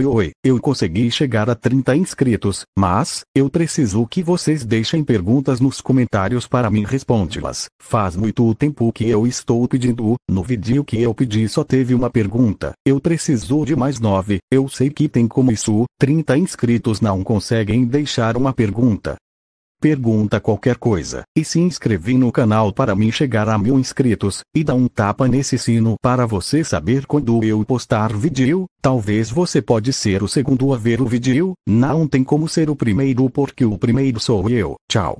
Oi oi, eu consegui chegar a 30 inscritos, mas, eu preciso que vocês deixem perguntas nos comentários para mim respondê-las. Faz muito tempo que eu estou pedindo, no vídeo que eu pedi só teve uma pergunta. Eu preciso de mais 9, eu sei que tem como isso, 30 inscritos não conseguem deixar uma pergunta pergunta qualquer coisa, e se inscrevi no canal para mim chegar a mil inscritos, e dá um tapa nesse sino para você saber quando eu postar vídeo, talvez você pode ser o segundo a ver o vídeo, não tem como ser o primeiro porque o primeiro sou eu, tchau.